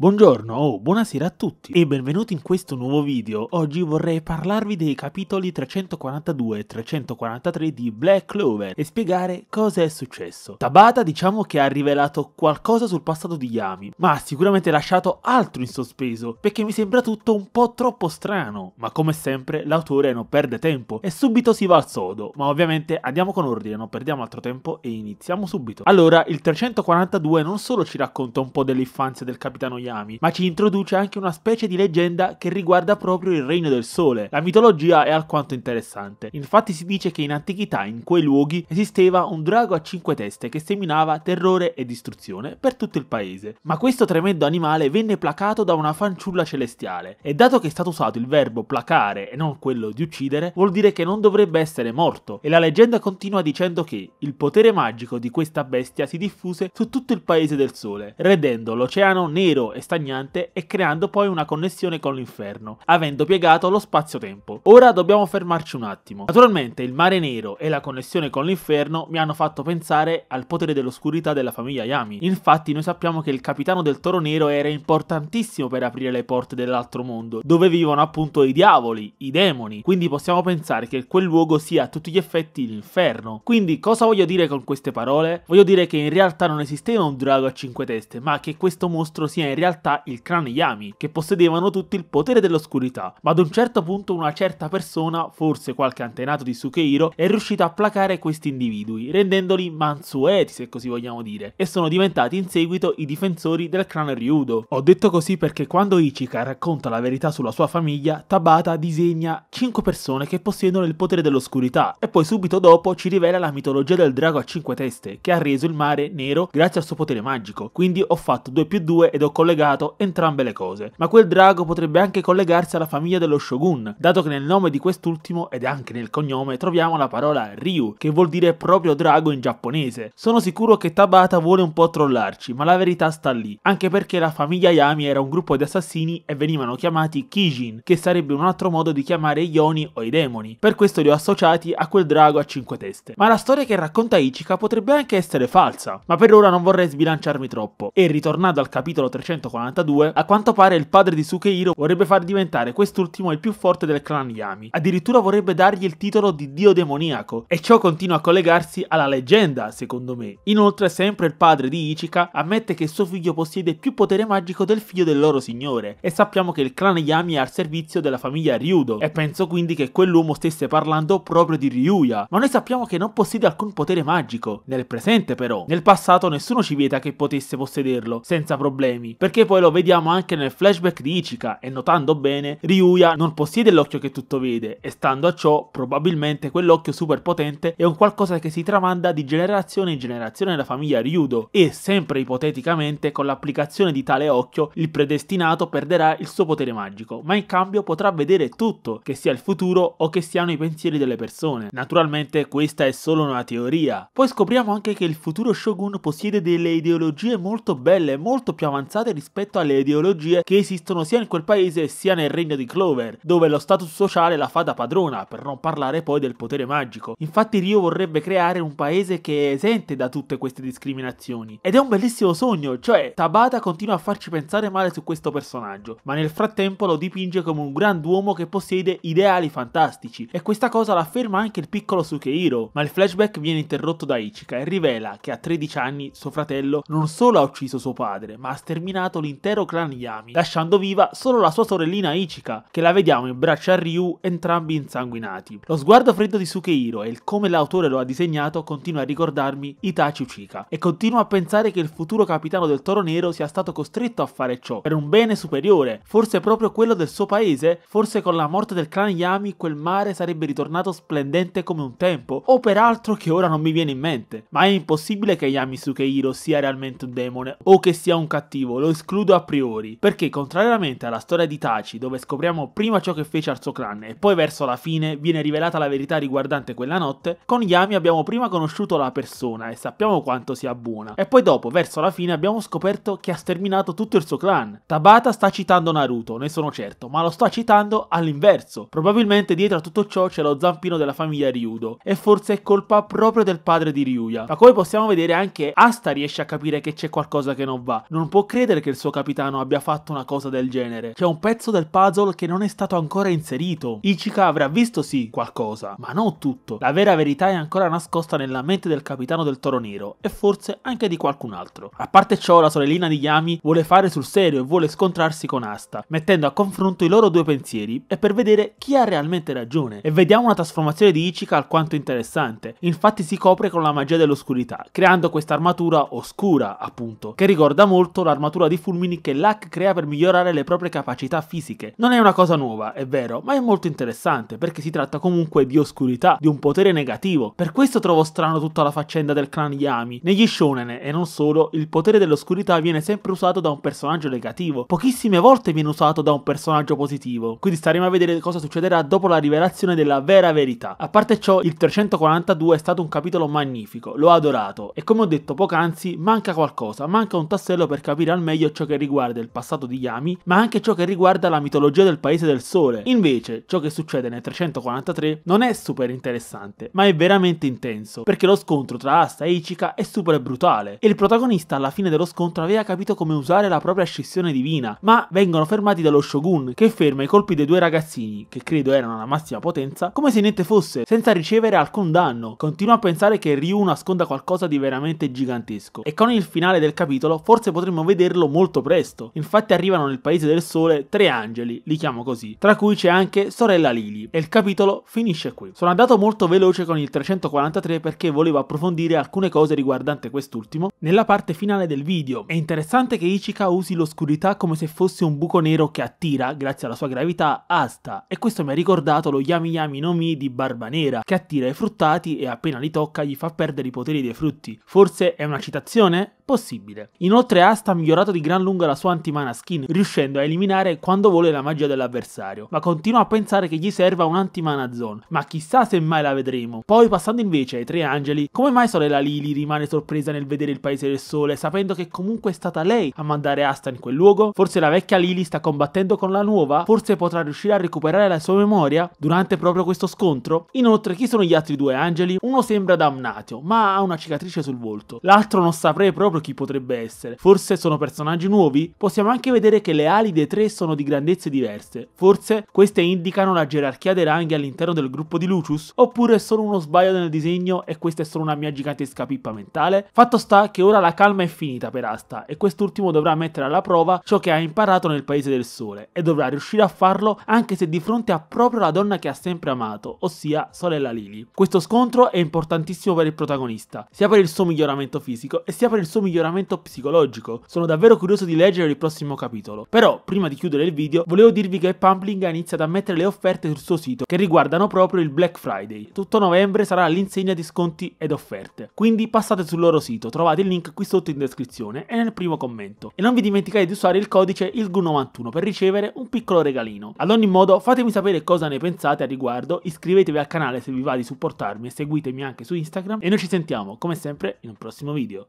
Buongiorno o oh, buonasera a tutti e benvenuti in questo nuovo video. Oggi vorrei parlarvi dei capitoli 342 e 343 di Black Clover e spiegare cosa è successo. Tabata diciamo che ha rivelato qualcosa sul passato di Yami, ma ha sicuramente lasciato altro in sospeso perché mi sembra tutto un po' troppo strano. Ma come sempre l'autore non perde tempo e subito si va al sodo, ma ovviamente andiamo con ordine, non perdiamo altro tempo e iniziamo subito. Allora, il 342 non solo ci racconta un po' dell'infanzia del capitano Yami, falegnami, ma ci introduce anche una specie di leggenda che riguarda proprio il Regno del Sole. La mitologia è alquanto interessante. Infatti si dice che in antichità in quei luoghi esisteva un drago a cinque teste che seminava terrore e distruzione per tutto il paese. Ma questo tremendo animale venne placato da una fanciulla celestiale e dato che è stato usato il verbo placare e non quello di uccidere, vuol dire che non dovrebbe essere morto e la leggenda continua dicendo che il potere magico di questa bestia si diffuse su tutto il paese del sole, rendendo l'oceano nero e e stagnante e creando poi una connessione con l'inferno, avendo piegato lo spazio-tempo. Ora dobbiamo fermarci un attimo. Naturalmente il mare nero e la connessione con l'inferno mi hanno fatto pensare al potere dell'oscurità della famiglia Yami. Infatti noi sappiamo che il capitano del toro nero era importantissimo per aprire le porte dell'altro mondo, dove vivono appunto i diavoli, i demoni, quindi possiamo pensare che quel luogo sia a tutti gli effetti l'inferno. Quindi cosa voglio dire con queste parole? Voglio dire che in realtà non esisteva un drago a cinque teste, ma che questo mostro sia in realtà realtà il clan Yami, che possedevano tutti il potere dell'oscurità, ma ad un certo punto una certa persona, forse qualche antenato di Sukehiro, è riuscita a placare questi individui, rendendoli mansueti se così vogliamo dire, e sono diventati in seguito i difensori del clan Ryudo. Ho detto così perché quando Ichika racconta la verità sulla sua famiglia, Tabata disegna 5 persone che possiedono il potere dell'oscurità, e poi subito dopo ci rivela la mitologia del drago a 5 teste, che ha reso il mare nero grazie al suo potere magico, quindi ho fatto 2 più 2 ed ho collegato collegato entrambe le cose, ma quel drago potrebbe anche collegarsi alla famiglia dello shogun, dato che nel nome di quest'ultimo ed anche nel cognome troviamo la parola Ryu, che vuol dire proprio drago in giapponese. Sono sicuro che Tabata vuole un po' trollarci, ma la verità sta lì, anche perché la famiglia Yami era un gruppo di assassini e venivano chiamati Kijin, che sarebbe un altro modo di chiamare i Yoni o i demoni, per questo li ho associati a quel drago a cinque teste. Ma la storia che racconta Ichika potrebbe anche essere falsa, ma per ora non vorrei sbilanciarmi troppo, e ritornando al capitolo 300 1942, a quanto pare il padre di Sukehiro vorrebbe far diventare quest'ultimo il più forte del clan Yami. Addirittura vorrebbe dargli il titolo di dio demoniaco, e ciò continua a collegarsi alla leggenda, secondo me. Inoltre, sempre il padre di Ichika ammette che suo figlio possiede più potere magico del figlio del loro signore, e sappiamo che il clan Yami è al servizio della famiglia Ryudo, e penso quindi che quell'uomo stesse parlando proprio di Ryuya, ma noi sappiamo che non possiede alcun potere magico, nel presente però. Nel passato nessuno ci vieta che potesse possederlo, senza problemi. Per perché poi lo vediamo anche nel flashback di Ichika e notando bene, Ryuya non possiede l'occhio che tutto vede e stando a ciò probabilmente quell'occhio super potente è un qualcosa che si tramanda di generazione in generazione nella famiglia Ryudo e sempre ipoteticamente con l'applicazione di tale occhio il predestinato perderà il suo potere magico, ma in cambio potrà vedere tutto, che sia il futuro o che siano i pensieri delle persone. Naturalmente questa è solo una teoria. Poi scopriamo anche che il futuro Shogun possiede delle ideologie molto belle, molto più avanzate rispetto alle ideologie che esistono sia in quel paese sia nel regno di Clover, dove lo status sociale la fa da padrona, per non parlare poi del potere magico. Infatti Ryo vorrebbe creare un paese che è esente da tutte queste discriminazioni. Ed è un bellissimo sogno, cioè Tabata continua a farci pensare male su questo personaggio, ma nel frattempo lo dipinge come un grand'uomo che possiede ideali fantastici, e questa cosa l'afferma anche il piccolo Sukehiro, ma il flashback viene interrotto da Ichika e rivela che a 13 anni suo fratello non solo ha ucciso suo padre, ma ha sterminato eliminato l'intero clan Yami, lasciando viva solo la sua sorellina Ichika, che la vediamo in braccio a Ryu, entrambi insanguinati. Lo sguardo freddo di Sukehiro e il come l'autore lo ha disegnato continua a ricordarmi Itachi Uchika, e continuo a pensare che il futuro capitano del Toro Nero sia stato costretto a fare ciò, per un bene superiore, forse proprio quello del suo paese, forse con la morte del clan Yami quel mare sarebbe ritornato splendente come un tempo, o per altro che ora non mi viene in mente. Ma è impossibile che Yami Sukehiro sia realmente un demone, o che sia un cattivo, lo escludo a priori, perché contrariamente alla storia di Taci, dove scopriamo prima ciò che fece al suo clan e poi verso la fine viene rivelata la verità riguardante quella notte, con Yami abbiamo prima conosciuto la persona e sappiamo quanto sia buona, e poi dopo, verso la fine, abbiamo scoperto che ha sterminato tutto il suo clan. Tabata sta citando Naruto, ne sono certo, ma lo sta citando all'inverso. Probabilmente dietro a tutto ciò c'è lo zampino della famiglia Ryudo, e forse è colpa proprio del padre di Ryuya. Ma come possiamo vedere anche Asta riesce a capire che c'è qualcosa che non va, non può credere che che il suo capitano abbia fatto una cosa del genere. C'è un pezzo del puzzle che non è stato ancora inserito. Ichika avrà visto sì qualcosa, ma non tutto. La vera verità è ancora nascosta nella mente del capitano del Toro Nero e forse anche di qualcun altro. A parte ciò, la sorellina di Yami vuole fare sul serio e vuole scontrarsi con Asta, mettendo a confronto i loro due pensieri e per vedere chi ha realmente ragione. E vediamo una trasformazione di Ichika alquanto interessante. Infatti si copre con la magia dell'oscurità, creando questa armatura oscura, appunto, che ricorda molto l'armatura di fulmini che Luck crea per migliorare le proprie capacità fisiche. Non è una cosa nuova, è vero, ma è molto interessante perché si tratta comunque di oscurità, di un potere negativo. Per questo trovo strano tutta la faccenda del clan Yami. Negli shonen e non solo, il potere dell'oscurità viene sempre usato da un personaggio negativo, pochissime volte viene usato da un personaggio positivo. Quindi staremo a vedere cosa succederà dopo la rivelazione della vera verità. A parte ciò, il 342 è stato un capitolo magnifico, l'ho adorato e come ho detto poc'anzi, manca qualcosa, manca un tassello per capire al meglio sia ciò che riguarda il passato di Yami, ma anche ciò che riguarda la mitologia del paese del sole. Invece, ciò che succede nel 343 non è super interessante, ma è veramente intenso, perché lo scontro tra Asta e Ichika è super brutale, e il protagonista alla fine dello scontro aveva capito come usare la propria scissione divina, ma vengono fermati dallo Shogun, che ferma i colpi dei due ragazzini, che credo erano alla massima potenza, come se niente fosse, senza ricevere alcun danno. Continua a pensare che Ryu nasconda qualcosa di veramente gigantesco, e con il finale del capitolo forse potremmo vederlo molto molto presto. Infatti arrivano nel Paese del Sole tre angeli, li chiamo così, tra cui c'è anche sorella Lily e il capitolo finisce qui. Sono andato molto veloce con il 343 perché volevo approfondire alcune cose riguardante quest'ultimo nella parte finale del video. È interessante che Ichika usi l'oscurità come se fosse un buco nero che attira, grazie alla sua gravità, Asta e questo mi ha ricordato lo Yami Yami no Mi di Barba Nera che attira i fruttati e appena li tocca gli fa perdere i poteri dei frutti. Forse è una citazione? Possibile. Inoltre Asta ha migliorato di di gran lunga la sua antimana skin, riuscendo a eliminare quando vuole la magia dell'avversario, ma continua a pensare che gli serva un'antimana zone, ma chissà se mai la vedremo. Poi passando invece ai tre angeli, come mai sorella Lily rimane sorpresa nel vedere il paese del sole, sapendo che comunque è stata lei a mandare Asta in quel luogo? Forse la vecchia Lily sta combattendo con la nuova? Forse potrà riuscire a recuperare la sua memoria durante proprio questo scontro? Inoltre, chi sono gli altri due angeli? Uno sembra Damnatio, ma ha una cicatrice sul volto. L'altro non saprei proprio chi potrebbe essere. Forse sono personaggi personaggi nuovi, possiamo anche vedere che le ali dei tre sono di grandezze diverse. Forse queste indicano la gerarchia dei ranghi all'interno del gruppo di Lucius, oppure è solo uno sbaglio nel disegno e questa è solo una mia gigantesca pippa mentale? Fatto sta che ora la calma è finita per Asta e quest'ultimo dovrà mettere alla prova ciò che ha imparato nel Paese del Sole e dovrà riuscire a farlo anche se di fronte a proprio la donna che ha sempre amato, ossia sorella Lily. Questo scontro è importantissimo per il protagonista, sia per il suo miglioramento fisico e sia per il suo miglioramento psicologico. Sono davvero curioso di leggere il prossimo capitolo. Però, prima di chiudere il video, volevo dirvi che Pumpling ha iniziato a mettere le offerte sul suo sito, che riguardano proprio il Black Friday. Tutto novembre sarà all'insegna di sconti ed offerte. Quindi passate sul loro sito, trovate il link qui sotto in descrizione e nel primo commento. E non vi dimenticate di usare il codice ILGU91 per ricevere un piccolo regalino. Ad ogni modo, fatemi sapere cosa ne pensate a riguardo, iscrivetevi al canale se vi va di supportarmi e seguitemi anche su Instagram e noi ci sentiamo, come sempre, in un prossimo video.